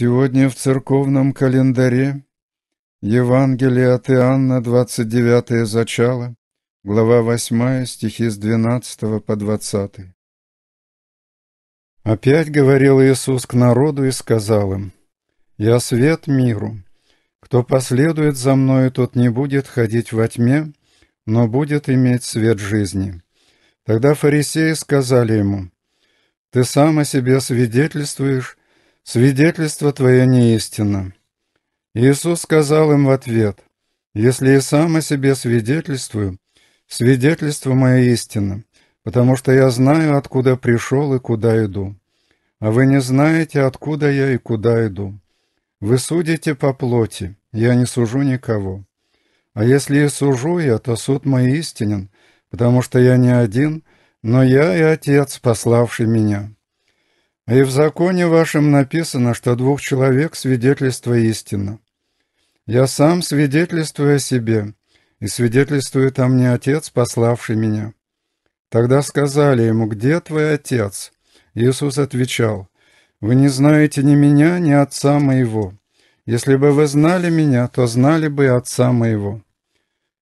Сегодня в церковном календаре Евангелие от Иоанна, 29 зачало, глава 8, стихи с 12 по 20. Опять говорил Иисус к народу и сказал им, «Я свет миру. Кто последует за мною, тот не будет ходить во тьме, но будет иметь свет жизни». Тогда фарисеи сказали ему, «Ты сам о себе свидетельствуешь, свидетельство твое неистинно. Иисус сказал им в ответ, «Если я сам о себе свидетельствую, свидетельство мое истинно, потому что я знаю, откуда пришел и куда иду. А вы не знаете, откуда я и куда иду. Вы судите по плоти, я не сужу никого. А если и сужу я, то суд мой истинен, потому что я не один, но я и Отец, пославший меня». И в законе вашем написано, что двух человек свидетельство истина. Я сам свидетельствую о себе, и свидетельствует о мне Отец, пославший меня. Тогда сказали ему, где твой Отец? Иисус отвечал, вы не знаете ни меня, ни Отца моего. Если бы вы знали меня, то знали бы и Отца моего.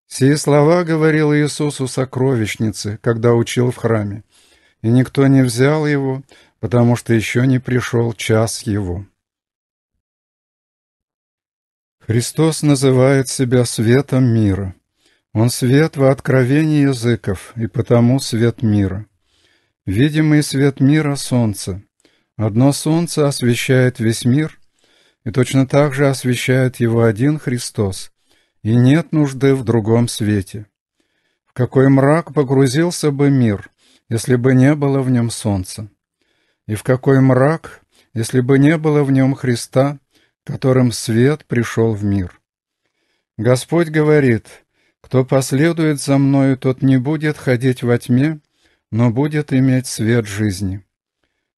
Сие слова говорил Иисус у сокровищницы, когда учил в храме. И никто не взял его, потому что еще не пришел час его. Христос называет себя светом мира. Он свет во откровении языков, и потому свет мира. Видимый свет мира — солнце. Одно солнце освещает весь мир, и точно так же освещает его один Христос, и нет нужды в другом свете. В какой мрак погрузился бы мир, если бы не было в нем солнца? И в какой мрак, если бы не было в нем Христа, которым свет пришел в мир. Господь говорит, «Кто последует за Мною, тот не будет ходить во тьме, но будет иметь свет жизни».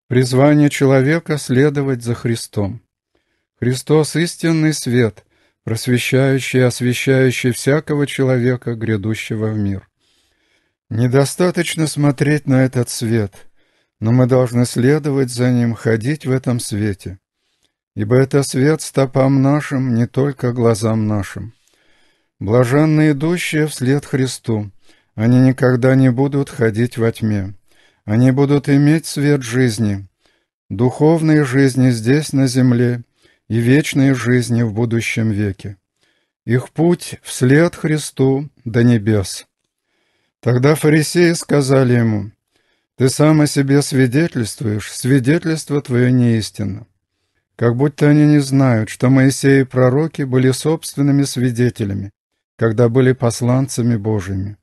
Призвание человека — следовать за Христом. Христос — истинный свет, просвещающий и освещающий всякого человека, грядущего в мир. Недостаточно смотреть на этот свет — но мы должны следовать за ним, ходить в этом свете. Ибо это свет стопам нашим, не только глазам нашим. Блаженны идущие вслед Христу, они никогда не будут ходить во тьме. Они будут иметь свет жизни, духовной жизни здесь, на земле, и вечной жизни в будущем веке. Их путь вслед Христу до небес. Тогда фарисеи сказали ему, ты сам о себе свидетельствуешь, свидетельство твое неистинно. Как будто они не знают, что Моисей и пророки были собственными свидетелями, когда были посланцами Божьими.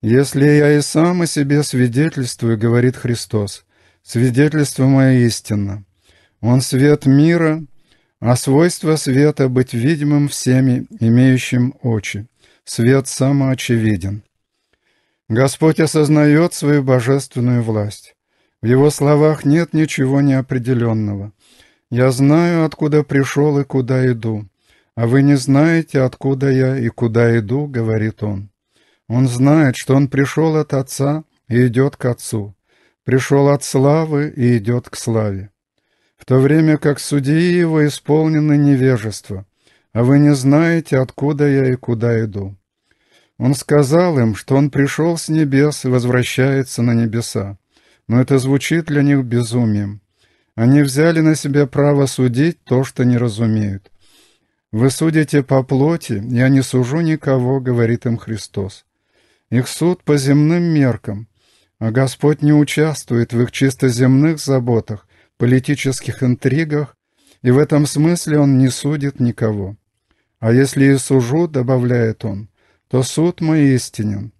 «Если я и сам о себе свидетельствую, — говорит Христос, — свидетельство мое истинно. Он свет мира, а свойство света — быть видимым всеми, имеющим очи. Свет самоочевиден. Господь осознает свою божественную власть. В его словах нет ничего неопределенного. «Я знаю, откуда пришел и куда иду, а вы не знаете, откуда я и куда иду», — говорит он. Он знает, что он пришел от Отца и идет к Отцу, пришел от славы и идет к славе. В то время как судьи его исполнены невежество, а вы не знаете, откуда я и куда иду. Он сказал им, что он пришел с небес и возвращается на небеса. Но это звучит для них безумием. Они взяли на себя право судить то, что не разумеют. «Вы судите по плоти, я не сужу никого», — говорит им Христос. Их суд по земным меркам, а Господь не участвует в их чисто земных заботах, политических интригах, и в этом смысле Он не судит никого. «А если и сужу», — добавляет Он, — то суд мой истинен.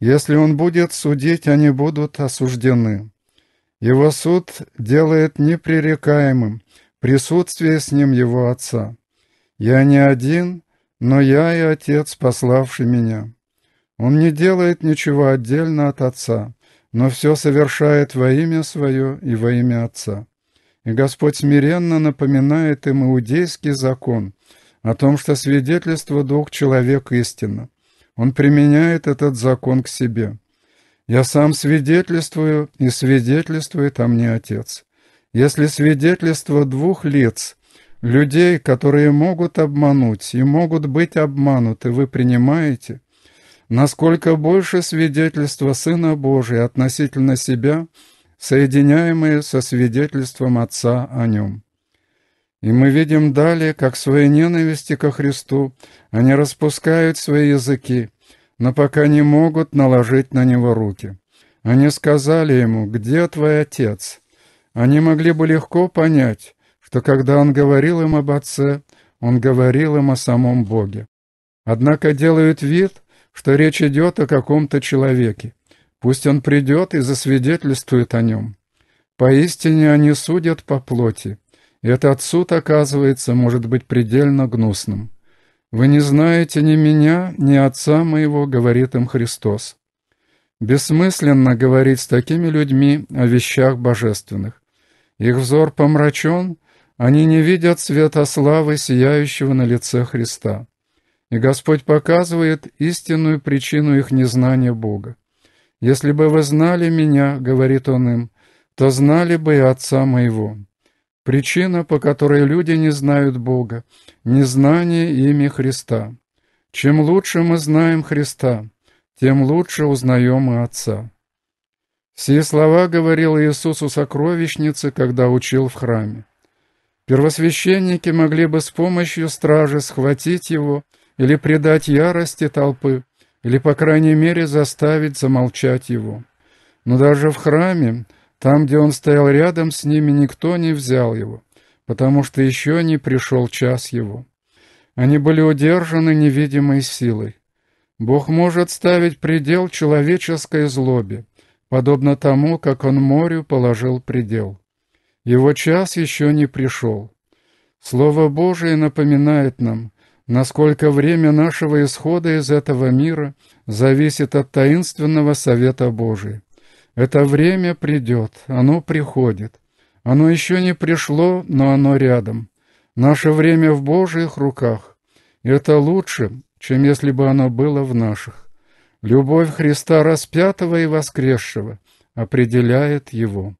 Если он будет судить, они будут осуждены. Его суд делает непререкаемым присутствие с ним его отца. Я не один, но я и отец, пославший меня. Он не делает ничего отдельно от отца, но все совершает во имя свое и во имя отца. И Господь смиренно напоминает им иудейский закон о том, что свидетельство дух человек истинно. Он применяет этот закон к себе. Я сам свидетельствую, и свидетельствует о мне Отец. Если свидетельство двух лиц, людей, которые могут обмануть и могут быть обмануты, вы принимаете, насколько больше свидетельства Сына Божия относительно себя, соединяемые со свидетельством Отца о нем. И мы видим далее, как в своей ненависти ко Христу они распускают свои языки, но пока не могут наложить на него руки. Они сказали ему, где твой отец? Они могли бы легко понять, что когда он говорил им об отце, он говорил им о самом Боге. Однако делают вид, что речь идет о каком-то человеке. Пусть он придет и засвидетельствует о нем. Поистине они судят по плоти, этот суд, оказывается, может быть предельно гнусным. «Вы не знаете ни меня, ни отца моего», — говорит им Христос. Бессмысленно говорить с такими людьми о вещах божественных. Их взор помрачен, они не видят света славы, сияющего на лице Христа. И Господь показывает истинную причину их незнания Бога. «Если бы вы знали меня, — говорит Он им, — то знали бы и Отца моего». Причина, по которой люди не знают Бога – незнание ими Христа. Чем лучше мы знаем Христа, тем лучше узнаем и Отца. Все слова говорил Иисусу сокровищнице, когда учил в храме. Первосвященники могли бы с помощью стражи схватить его или предать ярости толпы, или, по крайней мере, заставить замолчать его. Но даже в храме там, где он стоял рядом, с ними никто не взял его, потому что еще не пришел час его. Они были удержаны невидимой силой. Бог может ставить предел человеческой злобе, подобно тому, как он морю положил предел. Его час еще не пришел. Слово Божие напоминает нам, насколько время нашего исхода из этого мира зависит от таинственного совета Божия. Это время придет, оно приходит. Оно еще не пришло, но оно рядом. Наше время в Божьих руках. И это лучше, чем если бы оно было в наших. Любовь Христа распятого и воскресшего определяет его.